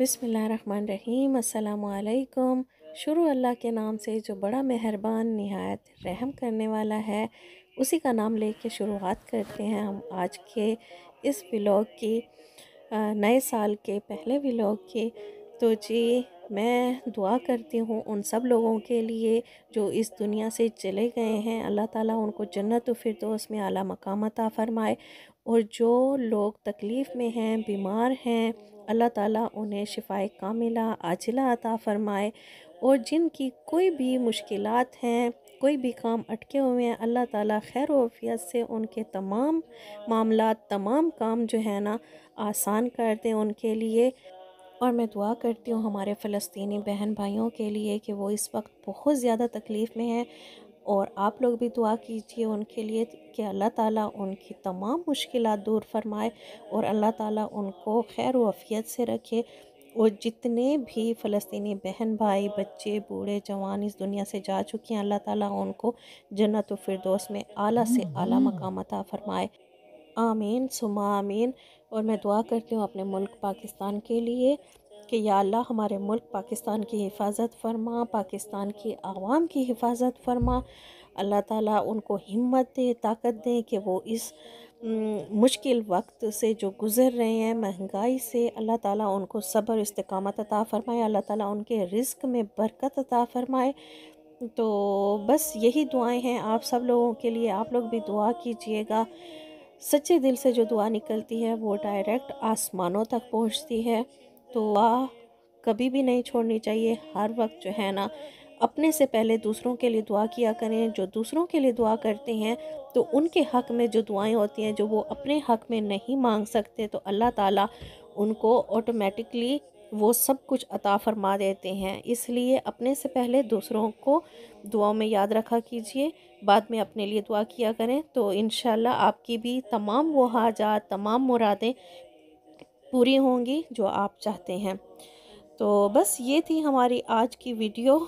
बिसमीम अल्लाम शुरू अल्लाह के नाम से जो बड़ा मेहरबान नहायत रहम करने वाला है उसी का नाम लेके शुरुआत करते हैं हम आज के इस व्लॉग की नए साल के पहले व्लॉग की तो जी मैं दुआ करती हूँ उन सब लोगों के लिए जो इस दुनिया से चले गए हैं अल्लाह ताला उनको जन्नत फिरदोस में आला मकामता फ़रमाए और जो लोग तकलीफ़ में हैं बीमार हैं अल्लाह ताला उन्हें शिफाए कामिला आजिला अता फ़रमाए और जिनकी कोई भी मुश्किल हैं कोई भी काम अटके हुए हैं अल्लाह ताला खैर वफियत से उनके तमाम मामला तमाम काम जो है ना आसान कर दें उनके लिए और मैं दुआ करती हूँ हमारे फ़लस्तीनी बहन भाइयों के लिए कि वो इस वक्त बहुत ज़्यादा तकलीफ़ में हैं और आप लोग भी दुआ कीजिए उनके लिए कि अल्लाह ताला उनकी तमाम मुश्किल दूर फरमाए और अल्लाह ताला उनको खैर वफ़ीत से रखे और जितने भी फ़लस्तनी बहन भाई बच्चे बूढ़े जवान इस दुनिया से जा चुके हैं अल्लाह ताला उनको जन्नत फिरदोस में आला से आला मकाम अता फरमाए आमीन सुमा आमीन और मैं दुआ करती हूँ अपने मुल्क पाकिस्तान के लिए कि या अल्लाह हमारे मुल्क पाकिस्तान की हिफाजत फरमा पाकिस्तान की आवाम की हिफाजत फरमा अल्लाह ताला उनको हिम्मत दे ताकत दे कि वो इस मुश्किल वक्त से जो गुज़र रहे हैं महंगाई से अल्लाह ताला उनको सब्र इस्तकामत अता फ़रमाए अल्लाह ताला उनके रिस्क में बरकत अता फ़रमाए तो बस यही दुआएं हैं आप सब लोगों के लिए आप लोग भी दुआ कीजिएगा सच्चे दिल से जो दुआ निकलती है वो डायरेक्ट आसमानों तक पहुंचती है तो कभी भी नहीं छोड़नी चाहिए हर वक्त जो है ना अपने से पहले दूसरों के लिए दुआ किया करें जो दूसरों के लिए दुआ करते हैं तो उनके हक में जो दुआएं होती हैं जो वो अपने हक में नहीं मांग सकते तो अल्लाह ताला उनको ऑटोमेटिकली वो सब कुछ अता फरमा देते हैं इसलिए अपने से पहले दूसरों को दुआओं में याद रखा कीजिए बाद में अपने लिए दुआ किया करें तो इन आपकी भी तमाम वो हाजात तमाम मुरादें पूरी होंगी जो आप चाहते हैं तो बस ये थी हमारी आज की वीडियो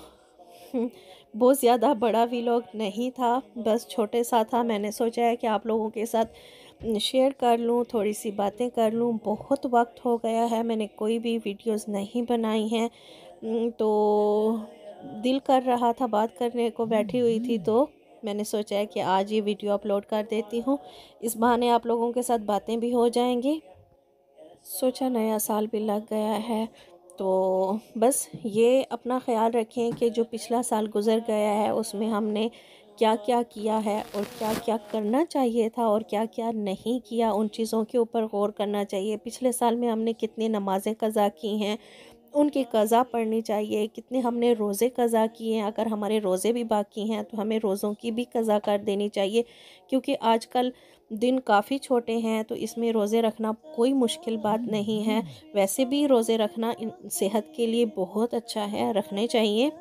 बहुत ज़्यादा बड़ा व्लॉग नहीं था बस छोटे सा था मैंने सोचा है कि आप लोगों के साथ शेयर कर लूँ थोड़ी सी बातें कर लूँ बहुत वक्त हो गया है मैंने कोई भी वीडियोस नहीं बनाई हैं तो दिल कर रहा था बात करने को बैठी हुई थी तो मैंने सोचा है कि आज ये वीडियो अपलोड कर देती हूँ इस बहाने आप लोगों के साथ बातें भी हो जाएंगी सोचा नया साल भी लग गया है तो बस ये अपना ख्याल रखें कि जो पिछला साल गुज़र गया है उसमें हमने क्या क्या किया है और क्या क्या करना चाहिए था और क्या क्या नहीं किया उन चीज़ों के ऊपर गौर करना चाहिए पिछले साल में हमने कितनी नमाज़ें कज़ा की हैं उनकी कज़ा पढ़नी चाहिए कितने हमने रोज़े कज़ा किए हैं अगर हमारे रोज़े भी बाकी हैं तो हमें रोज़ों की भी कज़ा कर देनी चाहिए क्योंकि आजकल दिन काफ़ी छोटे हैं तो इसमें रोज़े रखना कोई मुश्किल बात नहीं है वैसे भी रोज़े रखना सेहत के लिए बहुत अच्छा है रखने चाहिए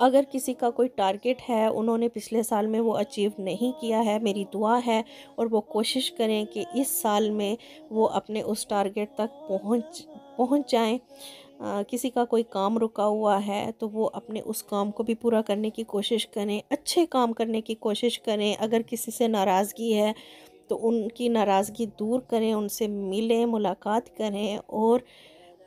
अगर किसी का कोई टारगेट है उन्होंने पिछले साल में वो अचीव नहीं किया है मेरी दुआ है और वो कोशिश करें कि इस साल में वो अपने उस टारगेट तक पहुंच पहुंच जाएं किसी का कोई काम रुका हुआ है तो वो अपने उस काम को भी पूरा करने की कोशिश करें अच्छे काम करने की कोशिश करें अगर किसी से नाराज़गी है तो उनकी नाराज़गी दूर करें उनसे मिलें मुलाकात करें और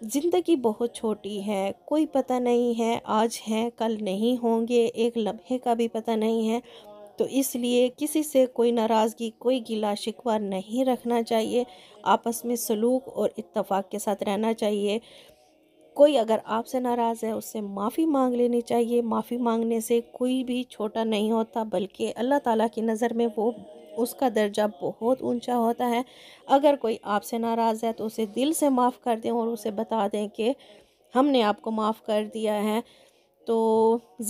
ज़िंदगी बहुत छोटी है कोई पता नहीं है आज है कल नहीं होंगे एक लम्हे का भी पता नहीं है तो इसलिए किसी से कोई नाराज़गी कोई गिला शिकवा नहीं रखना चाहिए आपस में सलूक और इतफ़ाक़ के साथ रहना चाहिए कोई अगर आपसे नाराज़ है उससे माफ़ी मांग लेनी चाहिए माफ़ी मांगने से कोई भी छोटा नहीं होता बल्कि अल्लाह ताला की नज़र में वो उसका दर्जा बहुत ऊंचा होता है अगर कोई आपसे नाराज़ है तो उसे दिल से माफ़ कर दें और उसे बता दें कि हमने आपको माफ़ कर दिया है तो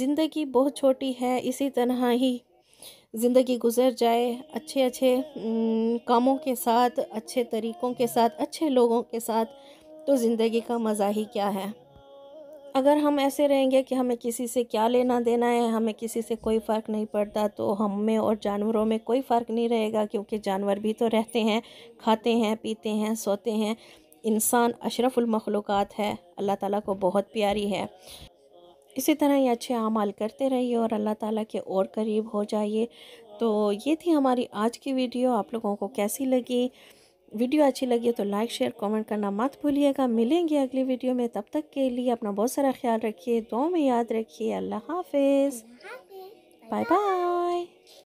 ज़िंदगी बहुत छोटी है इसी तरह ही ज़िंदगी गुजर जाए अच्छे अच्छे कामों के साथ अच्छे तरीक़ों के साथ अच्छे लोगों के साथ तो ज़िंदगी का मज़ा ही क्या है अगर हम ऐसे रहेंगे कि हमें किसी से क्या लेना देना है हमें किसी से कोई फ़र्क नहीं पड़ता तो हम में और जानवरों में कोई फ़र्क नहीं रहेगा क्योंकि जानवर भी तो रहते हैं खाते हैं पीते हैं सोते हैं इंसान अशरफुल है अल्लाह ताला को बहुत प्यारी है इसी तरह ये अच्छे अमाल करते रहिए और अल्लाह ताला के और करीब हो जाइए तो ये थी हमारी आज की वीडियो आप लोगों को कैसी लगी वीडियो अच्छी लगी तो लाइक शेयर कमेंट करना मत भूलिएगा मिलेंगे अगली वीडियो में तब तक के लिए अपना बहुत सारा ख्याल रखिए दो में याद रखिए अल्लाह हाफिज़ बाय बाय